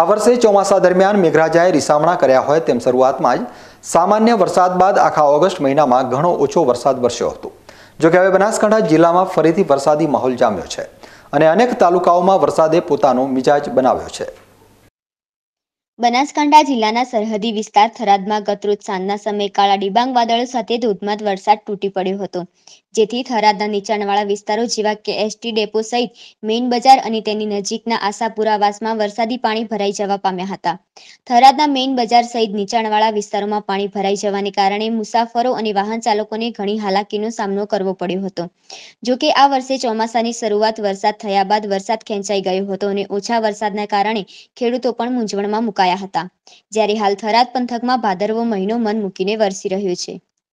આ વર્ષે ચોમાસા દરમિયાન મેઘરાજાએ રિસામણા કર્યા હોય તેમ શરૂઆતમાં જ સામાન્ય વરસાદ બાદ આખા ઓગસ્ટ મહિનામાં ઘણો ઓછો વરસાદ વરસ્યો હતો જોકે હવે બનાસકાંઠા જિલ્લામાં ફરીથી વરસાદી માહોલ જામ્યો છે અને અનેક તાલુકાઓમાં વરસાદે પોતાનો મિજાજ બનાવ્યો છે બનાસકાંઠા જિલ્લાના સરહદી વિસ્તાર થરાદમાં ગતરોજ સાંજના સમયે કાળા ડિબાંગ વાદળો સાથે ધોધમાર વરસાદ તૂટી પડ્યો હતો જેથી થરાદના નીચાણવાળા વિસ્તારો જેવા કે એસટી ડેપો સહિત મેઇન બજાર અને તેની નજીકના આશાપુરાવાસમાં વરસાદી પાણી ભરાઈ જવા પામ્યા હતા થરાદના મેઇન બજાર સહિત નીચાણવાળા વિસ્તારોમાં પાણી ભરાઈ જવાને કારણે મુસાફરો અને વાહન ચાલકોને ઘણી હાલાકીનો સામનો કરવો પડ્યો હતો જોકે આ વર્ષે ચોમાસાની શરૂઆત વરસાદ થયા બાદ વરસાદ ખેંચાઈ ગયો હતો અને ઓછા વરસાદના કારણે ખેડૂતો પણ મૂંઝવણમાં મુકાયા હતા જ્યારે હાલ થરાદ પંથકમાં ભાદરવો મહિનો મન મૂકીને વરસી રહ્યો છે